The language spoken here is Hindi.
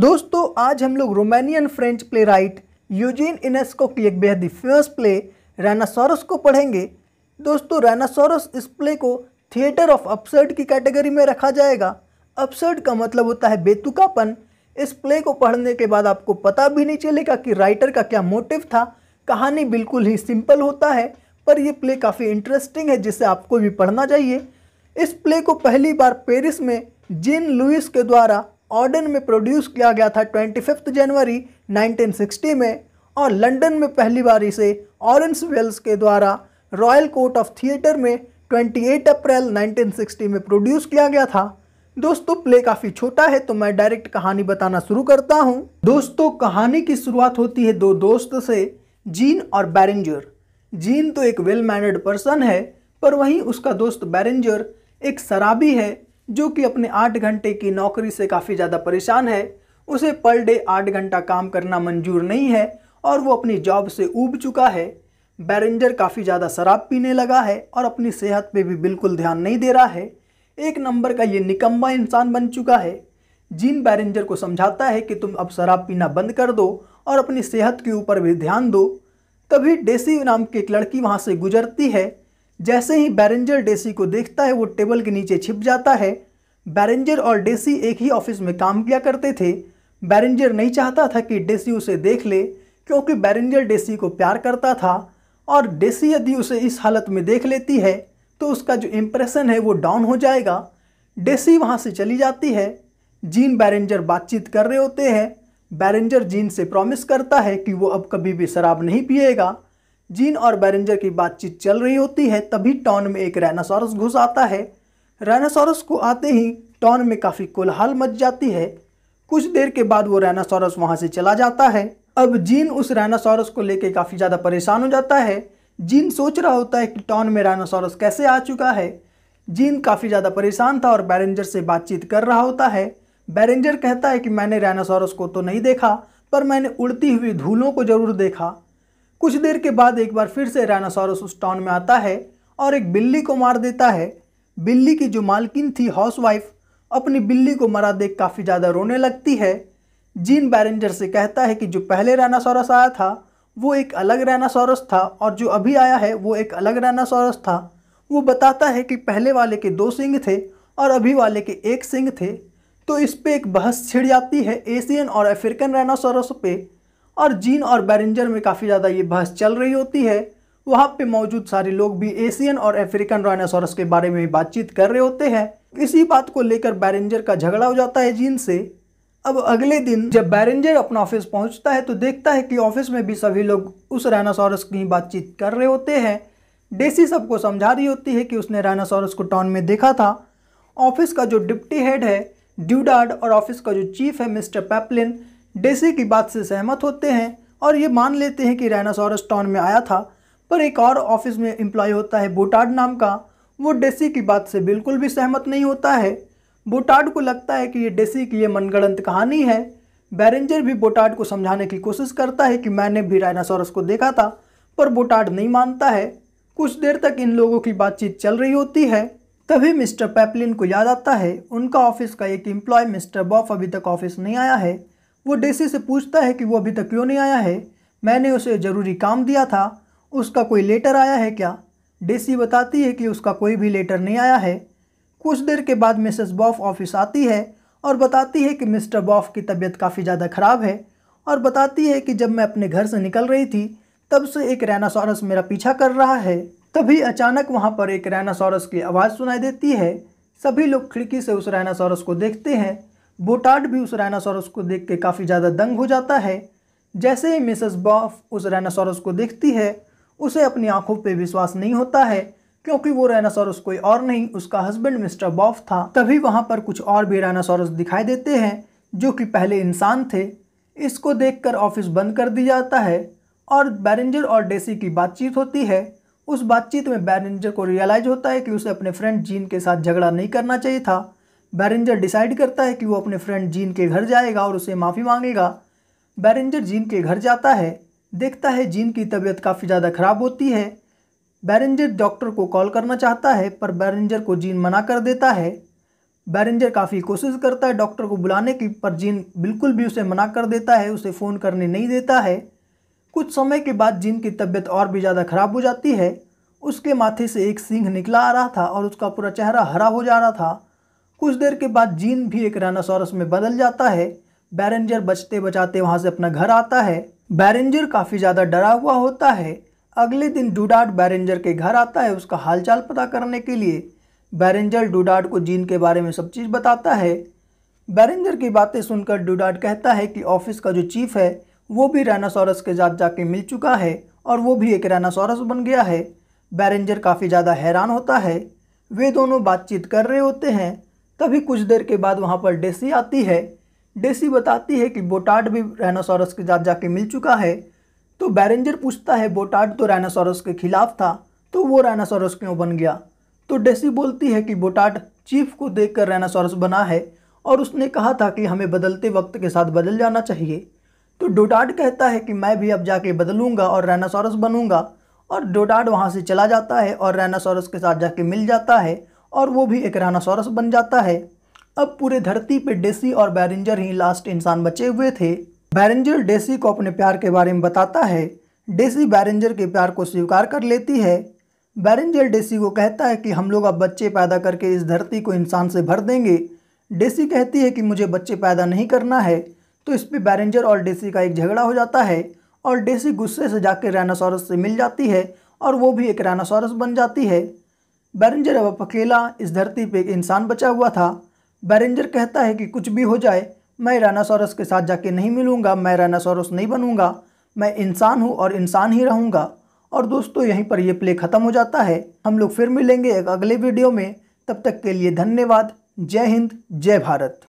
दोस्तों आज हम लोग Romanian French playwright Eugene Ionesco की एक बेहद ही फेमस प्ले रैनासोरस को पढ़ेंगे दोस्तों रानासोरस इस प्ले को थिएटर ऑफ अपसर्ड की कैटेगरी में रखा जाएगा अपसर्ड का मतलब होता है बेतुकापन इस प्ले को पढ़ने के बाद आपको पता भी नहीं चलेगा कि राइटर का क्या मोटिव था कहानी बिल्कुल ही सिंपल होता है पर यह प्ले काफ़ी इंटरेस्टिंग है जिसे आपको भी पढ़ना चाहिए इस प्ले को पहली बार पेरिस में जिन लुइस के द्वारा ऑर्डन में प्रोड्यूस किया गया था ट्वेंटी फिफ्थ जनवरी 1960 में और लंदन में पहली बार से ऑरेंस वेल्स के द्वारा रॉयल कोर्ट ऑफ थिएटर में 28 अप्रैल 1960 में प्रोड्यूस किया गया था दोस्तों प्ले काफ़ी छोटा है तो मैं डायरेक्ट कहानी बताना शुरू करता हूँ दोस्तों कहानी की शुरुआत होती है दो दोस्त से जीन और बैरेंजर जीन तो एक वेल मैनर्ड पर्सन है पर वहीं उसका दोस्त बैरेंजर एक शराबी है जो कि अपने आठ घंटे की नौकरी से काफ़ी ज़्यादा परेशान है उसे पर डे आठ घंटा काम करना मंजूर नहीं है और वो अपनी जॉब से ऊब चुका है बैरेंजर काफ़ी ज़्यादा शराब पीने लगा है और अपनी सेहत पे भी बिल्कुल ध्यान नहीं दे रहा है एक नंबर का ये निकम्बा इंसान बन चुका है जीन बैरेंजर को समझाता है कि तुम अब शराब पीना बंद कर दो और अपनी सेहत के ऊपर भी ध्यान दो तभी डेसी नाम की एक लड़की वहाँ से गुजरती है जैसे ही बैरेंजर डेसी को देखता है वो टेबल के नीचे छिप जाता है बैरेंजर और डेसी एक ही ऑफिस में काम किया करते थे बैरेंजर नहीं चाहता था कि डेसी उसे देख ले क्योंकि बैरेंजर डेसी को प्यार करता था और डेसी यदि उसे इस हालत में देख लेती है तो उसका जो इम्प्रेशन है वो डाउन हो जाएगा डेसी वहाँ से चली जाती है जीन बैरेंजर बातचीत कर रहे होते हैं बैरेंजर जीन से प्रॉमिस करता है कि वो अब कभी भी शराब नहीं पिएगा जीन और बैरेंजर की बातचीत चल रही होती है तभी टॉन में एक रैनासोरस घुस आता है रैनासोरस को आते ही टॉन में काफ़ी कोलाहल मच जाती है कुछ देर के बाद वो रैनासोरस वहाँ से चला जाता है अब जीन उस रैनासोरस को लेकर काफ़ी ज़्यादा परेशान हो जाता है जीन सोच रहा होता है कि टॉन में रैनासोरस कैसे आ चुका है जीन काफ़ी ज़्यादा परेशान था और बैरेंजर से बातचीत कर रहा होता है बैरेंजर कहता है कि मैंने रैनासोरस को तो नहीं देखा पर मैंने उड़ती हुई धूलों को ज़रूर देखा कुछ देर के बाद एक बार फिर से रैनासोरस उस टाउन में आता है और एक बिल्ली को मार देता है बिल्ली की जो मालकिन थी हाउसवाइफ अपनी बिल्ली को मरा देख काफ़ी ज़्यादा रोने लगती है जीन बैरेंजर से कहता है कि जो पहले रैनासोरस आया था वो एक अलग रैनासोरस था और जो अभी आया है वो एक अलग रैनासोरस था वो बताता है कि पहले वाले के दो सिंग थे और अभी वाले के एक सिंग थे तो इस पर एक बहस छिड़ जाती है एशियन और अफ्रीकन रैनासोरस पे और जीन और बैरेंजर में काफ़ी ज़्यादा ये बहस चल रही होती है वहाँ पे मौजूद सारे लोग भी एशियन और अफ्रीकन रॉयनासोरस के बारे में बातचीत कर रहे होते हैं इसी बात को लेकर बैरेंजर का झगड़ा हो जाता है जीन से अब अगले दिन जब बैरेंजर अपना ऑफिस पहुंचता है तो देखता है कि ऑफिस में भी सभी लोग उस रैनासोरस की बातचीत कर रहे होते हैं डेसी सबको समझा रही होती है कि उसने रैनासोरस को टाउन में देखा था ऑफिस का जो डिप्टी हेड है ड्यूडार्ड और ऑफिस का जो चीफ है मिस्टर पैपलिन डेसी की बात से सहमत होते हैं और ये मान लेते हैं कि राइनासोरस टाउन में आया था पर एक और ऑफिस में एम्प्लॉय होता है बोटार्ड नाम का वो डेसी की बात से बिल्कुल भी सहमत नहीं होता है बोटार्ड को लगता है कि ये डेसी की ये मनगढ़ंत कहानी है बैरेंजर भी बोटार्ड को समझाने की कोशिश करता है कि मैंने भी राइनासोरस को देखा था पर बोटार्ड नहीं मानता है कुछ देर तक इन लोगों की बातचीत चल रही होती है तभी मिस्टर पैपलिन को याद आता है उनका ऑफिस का एक एम्प्लॉय मिस्टर बॉफ अभी तक ऑफिस नहीं आया है वो डेसी से पूछता है कि वो अभी तक क्यों नहीं आया है मैंने उसे ज़रूरी काम दिया था उसका कोई लेटर आया है क्या डेसी बताती है कि उसका कोई भी लेटर नहीं आया है कुछ देर के बाद मिसेस बॉफ ऑफिस आती है और बताती है कि मिस्टर बॉफ की तबीयत काफ़ी ज़्यादा ख़राब है और बताती है कि जब मैं अपने घर से निकल रही थी तब से एक रैनासोरस मेरा पीछा कर रहा है तभी अचानक वहाँ पर एक रैनासोरस की आवाज़ सुनाई देती है सभी लोग खिड़की से उस रैनासोरस को देखते हैं बोटार्ड भी उस रैनासोरस को देख के काफ़ी ज़्यादा दंग हो जाता है जैसे ही मिसेस बॉफ उस रैनासोरस को देखती है उसे अपनी आंखों पर विश्वास नहीं होता है क्योंकि वो रैनासोरस कोई और नहीं उसका हस्बैंड मिस्टर बॉफ था तभी वहाँ पर कुछ और भी रैनासोरस दिखाई देते हैं जो कि पहले इंसान थे इसको देख ऑफिस बंद कर दिया जाता है और बैरेंजर और डेसी की बातचीत होती है उस बातचीत में बैरेंजर को रियलाइज़ होता है कि उसे अपने फ्रेंड जीन के साथ झगड़ा नहीं करना चाहिए था बैरेंजर डिसाइड करता है कि वो अपने फ्रेंड जीन के घर जाएगा और उसे माफ़ी मांगेगा बैरेंजर जीन के घर जाता है देखता है जीन की तबीयत काफ़ी ज़्यादा ख़राब होती है बैरेंजर डॉक्टर को कॉल करना चाहता है पर बैरेंजर को जीन मना कर देता है बैरेंजर काफ़ी कोशिश करता है डॉक्टर को बुलाने की पर जीन बिल्कुल भी उसे मना कर देता है उसे फ़ोन करने नहीं देता है कुछ समय के बाद जीन की तबीयत और भी ज़्यादा ख़राब हो जाती है उसके माथे से एक सींग निकला आ रहा था और उसका पूरा चेहरा हरा हो जा रहा था कुछ देर के बाद जीन भी एक रानासोरस में बदल जाता है बैरेंजर बचते बचाते वहाँ से अपना घर आता है बैरेंजर काफ़ी ज़्यादा डरा हुआ होता है अगले दिन डूडाट बैरेंजर के घर आता है उसका हालचाल पता करने के लिए बैरेंजर डूडाट को जीन के बारे में सब चीज़ बताता है बैरेंजर की बातें सुनकर डूडाट कहता है कि ऑफिस का जो चीफ है वो भी रैनासोरस के साथ जाके मिल चुका है और वो भी एक रैनासोरस बन गया है बैरेंजर काफ़ी ज़्यादा हैरान होता है वे दोनों बातचीत कर रहे होते हैं तभी कुछ देर के बाद वहाँ पर डेसी आती है डेसी बताती है कि बोटार्ड भी रैनासोरस के साथ जाके मिल चुका है तो बैरेंजर पूछता है बोटार्ड तो रैनासोरस के खिलाफ था तो वो रैनासोरस क्यों बन गया तो डेसी बोलती है कि बोटार्ड चीफ को देखकर रैनासोरस बना है और उसने कहा था कि हमें बदलते वक्त के साथ बदल जाना चाहिए तो डोडाड कहता है कि मैं भी अब जाके बदलूंगा और रैनासोरस बनूंगा और डोडाड वहाँ से चला जाता है और रैनासोरस के साथ जाके मिल जाता है और वो भी एक रानासोरस बन जाता है अब पूरे धरती पे डेसी और बैरेंजर ही लास्ट इंसान बचे हुए थे बैरेंजर डेसी को अपने प्यार के बारे में बताता है डेसी बैरेंजर के प्यार को स्वीकार कर लेती है बैरेंजर डेसी को कहता है कि हम लोग अब बच्चे पैदा करके इस धरती को इंसान से भर देंगे डेसी कहती है कि मुझे बच्चे पैदा नहीं करना है तो इस पर बैरेंजर और डेसी का एक झगड़ा हो जाता है और डेसी गुस्से से जाकर रैनासोरस से मिल जाती है और वो भी एक रैनासोरस बन जाती है बैरेंजर अब अकेला इस धरती पे एक इंसान बचा हुआ था बैरेंजर कहता है कि कुछ भी हो जाए मैं रानासोरस के साथ जाके नहीं मिलूँगा मैं रानासोरस नहीं बनूँगा मैं इंसान हूँ और इंसान ही रहूँगा और दोस्तों यहीं पर यह प्ले ख़त्म हो जाता है हम लोग फिर मिलेंगे एक अगले वीडियो में तब तक के लिए धन्यवाद जय हिंद जय भारत